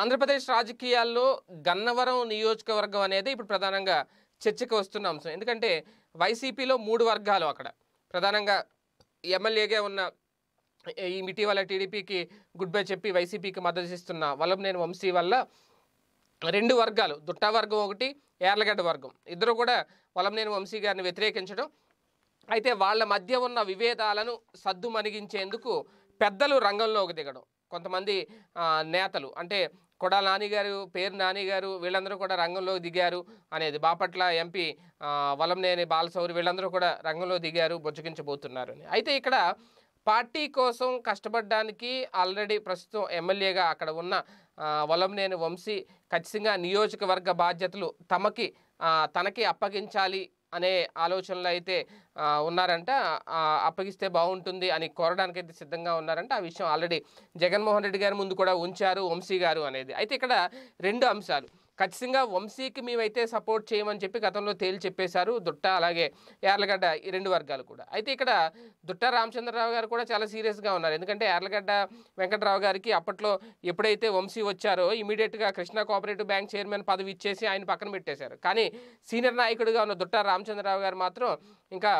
ఆంధ్రప్రదేశ్ రాజకీయాల్లో గన్నవరం నియోజకవర్గం అనేది ఇప్పుడు ప్రధానంగా చర్చకు వస్తున్న అంశం ఎందుకంటే వైసీపీలో మూడు వర్గాలు అక్కడ ప్రధానంగా ఎమ్మెల్యేగా ఉన్న ఈ ఇటీవల టీడీపీకి గుడ్ బై చెప్పి వైసీపీకి మద్దతు ఇస్తున్న వల్లభనేని వంశీ వల్ల రెండు వర్గాలు దుట్టా వర్గం ఒకటి ఏర్లగడ్డ వర్గం ఇద్దరు కూడా వల్లభనేని వంశీ గారిని వ్యతిరేకించడం అయితే వాళ్ళ మధ్య ఉన్న విభేదాలను మణిగించేందుకు పెద్దలు రంగంలోకి దిగడం కొంతమంది నేతలు అంటే కొడాల నానిగారు పేరు నానిగారు వీళ్ళందరూ కూడా రంగంలోకి దిగారు అనేది బాపట్ల ఎంపీ వలంనేని బాలసౌరి వీళ్ళందరూ కూడా రంగంలో దిగారు బుజ్జగించబోతున్నారు అయితే ఇక్కడ పార్టీ కోసం కష్టపడడానికి ఆల్రెడీ ప్రస్తుతం ఎమ్మెల్యేగా అక్కడ ఉన్న వలంనేని వంశీ ఖచ్చితంగా నియోజకవర్గ బాధ్యతలు తమకి తనకి అప్పగించాలి అనే ఆలోచనలు అయితే ఉన్నారంట అప్పగిస్తే బాగుంటుంది అని కోరడానికి అయితే సిద్ధంగా ఉన్నారంట ఆ విషయం ఆల్రెడీ జగన్మోహన్ రెడ్డి గారి ముందు కూడా ఉంచారు వంశీ గారు అనేది అయితే ఇక్కడ రెండు అంశాలు ఖచ్చితంగా వంశీకి మేమైతే సపోర్ట్ చేయమని చెప్పి గతంలో తేల్చి చెప్పేశారు దుట్ట అలాగే యార్లగడ్డ ఈ రెండు వర్గాలు కూడా అయితే ఇక్కడ దుట్ట రామచంద్రరావు గారు కూడా చాలా సీరియస్గా ఉన్నారు ఎందుకంటే యార్లగడ్డ వెంకటరావు గారికి అప్పట్లో ఎప్పుడైతే వంశీ వచ్చారో ఇమీడియట్గా కృష్ణా కోఆపరేటివ్ బ్యాంక్ చైర్మన్ పదవి ఇచ్చేసి ఆయన పక్కన పెట్టేశారు కానీ సీనియర్ నాయకుడిగా ఉన్న దుట్ట రామచంద్రరావు గారు మాత్రం ఇంకా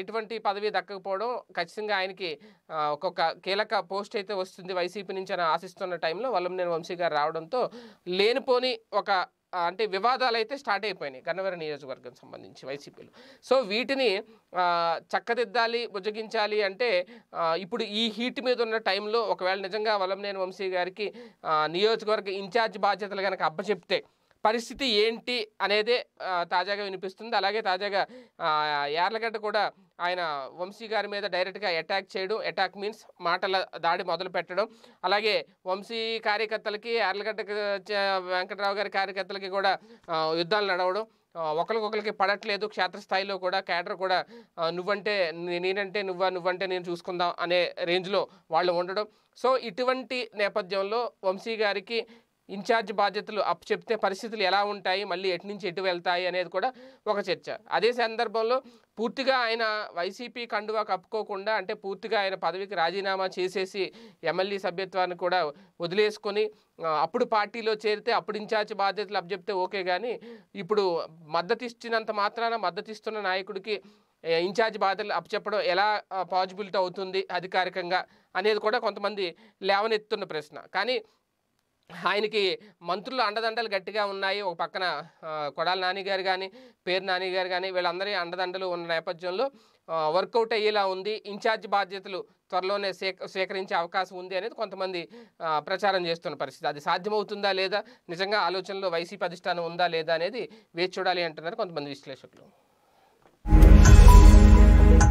ఎటువంటి పదవి దక్కకపోవడం ఖచ్చితంగా ఆయనకి ఒక్కొక్క కీలక పోస్ట్ అయితే వస్తుంది వైసీపీ నుంచి అని ఆశిస్తున్న టైంలో వల్లంనేని వంశీ గారు రావడంతో లేనిపోని ఒక అంటే వివాదాలు అయితే స్టార్ట్ అయిపోయినాయి గన్నవరం నియోజకవర్గం సంబంధించి వైసీపీలో సో వీటిని చక్కదిద్దాలి బుజ్జగించాలి అంటే ఇప్పుడు ఈ హీట్ మీద ఉన్న టైంలో ఒకవేళ నిజంగా వలంనేని వంశీ గారికి నియోజకవర్గ ఇన్ఛార్జ్ బాధ్యతలు కనుక చెప్తే పరిస్థితి ఏంటి అనేది తాజాగా వినిపిస్తుంది అలాగే తాజాగా యార్లగడ్డ కూడా ఆయన వంశీ గారి మీద డైరెక్ట్గా అటాక్ చేయడం అటాక్ మీన్స్ మాటల దాడి మొదలు పెట్టడం అలాగే వంశీ కార్యకర్తలకి యార్లగడ్డ వెంకటరావు గారి కార్యకర్తలకి కూడా యుద్ధాలు నడవడం ఒకరికొకరికి పడట్లేదు క్షేత్రస్థాయిలో కూడా క్యాడర్ కూడా నువ్వంటే నేనంటే నువ్వా నువ్వంటే నేను చూసుకుందాం అనే రేంజ్లో వాళ్ళు ఉండడం సో ఇటువంటి నేపథ్యంలో వంశీ గారికి ఇన్ఛార్జ్ బాధ్యతలు చెప్తే పరిస్థితులు ఎలా ఉంటాయి మళ్ళీ ఎటు నుంచి ఎటు వెళ్తాయి అనేది కూడా ఒక చర్చ అదే సందర్భంలో పూర్తిగా ఆయన వైసీపీ కండువా కప్పుకోకుండా అంటే పూర్తిగా ఆయన పదవికి రాజీనామా చేసేసి ఎమ్మెల్యే సభ్యత్వాన్ని కూడా వదిలేసుకొని అప్పుడు పార్టీలో చేరితే అప్పుడు ఇన్ఛార్జ్ బాధ్యతలు అప్పచెప్తే ఓకే కానీ ఇప్పుడు మద్దతు ఇచ్చినంత మాత్రాన మద్దతు ఇస్తున్న నాయకుడికి ఇన్ఛార్జ్ బాధ్యతలు అప్పచెప్పడం ఎలా పాజిబిలిటీ అవుతుంది అధికారికంగా అనేది కూడా కొంతమంది లేవనెత్తున్న ప్రశ్న కానీ ఆయనకి మంత్రులు అండదండలు గట్టిగా ఉన్నాయి ఒక పక్కన కొడాల నానిగారు కానీ పేరు నానిగారు కానీ వీళ్ళందరి అండదండలు ఉన్న నేపథ్యంలో వర్కౌట్ అయ్యేలా ఉంది ఇన్ఛార్జ్ బాధ్యతలు త్వరలోనే స్వీకరించే అవకాశం ఉంది అనేది కొంతమంది ప్రచారం చేస్తున్న పరిస్థితి అది సాధ్యమవుతుందా లేదా నిజంగా ఆలోచనలో వైసీపీ అధిష్టానం ఉందా లేదా అనేది వేచి చూడాలి అంటున్నారు కొంతమంది విశ్లేషకులు